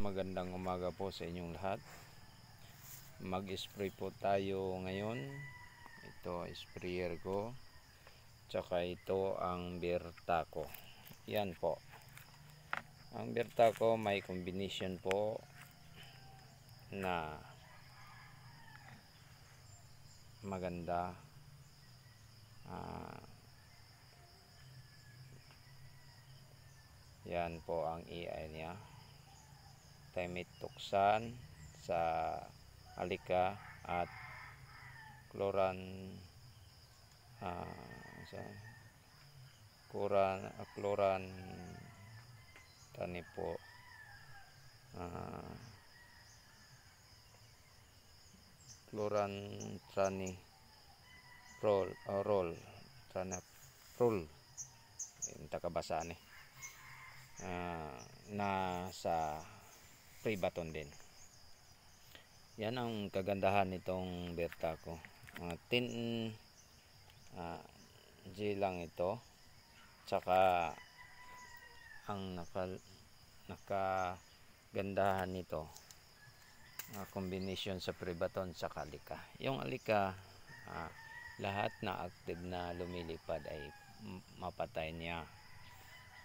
magandang umaga po sa inyong lahat mag-spray po tayo ngayon ito sprayer ko tsaka ito ang berta ko yan po ang berta ko may combination po na maganda uh, yan po ang AI niya temitoksan sa alika at kloran uh, ah, sa kuran kloran tani uh, ah, kloran trani roll uh, roll trani roll intakabasa eh, ni uh, ah, na sa free button din yan ang kagandahan nitong Berta ko uh, tin uh, G lang ito tsaka ang naka nakagandahan nito uh, ah, combination sa pribaton sa kalika yung alika uh, lahat na active na lumilipad ay mapatay niya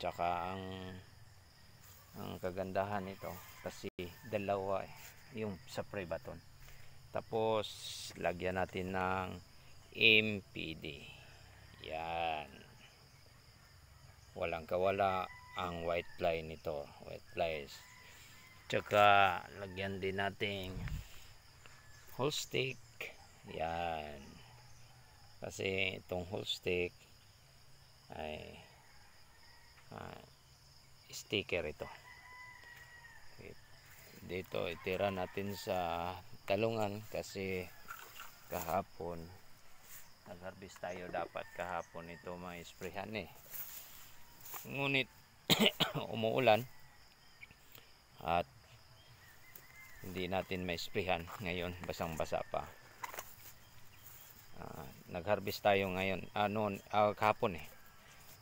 tsaka ang ang kagandahan nito kasi dalawa eh, yung sa pre baton tapos lagyan natin ng MPD yan walang kawala ang white line nito white lines tsaka lagyan din natin whole stick yan kasi itong whole stick ay uh, sticker ito dito itira natin sa talungan kasi kahapon nagharvest tayo dapat kahapon ito ma-sprayhan eh ngunit umuulan at hindi natin ma-sprayhan ngayon basang basa pa uh, nag-harvest tayo ngayon ah, noon, ah, kahapon eh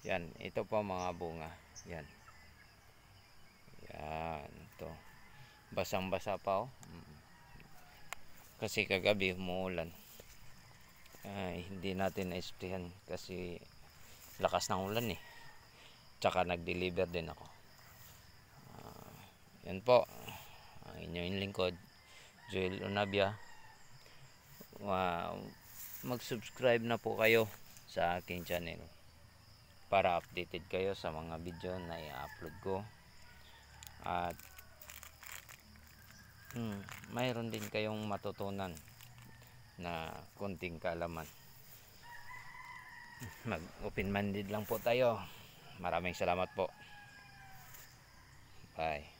yan ito pa mga bunga yan yan ito basang basa pa oh. Mm. kasi kagabi umuulan ay hindi natin naisplihan kasi lakas ng ulan eh tsaka nag deliver din ako uh, ah, yan po ang inyong lingkod Joel Unabia uh, mag subscribe na po kayo sa aking channel para updated kayo sa mga video na i-upload ko at hmm, mayroon din kayong matutunan na konting kaalaman mag open minded lang po tayo maraming salamat po bye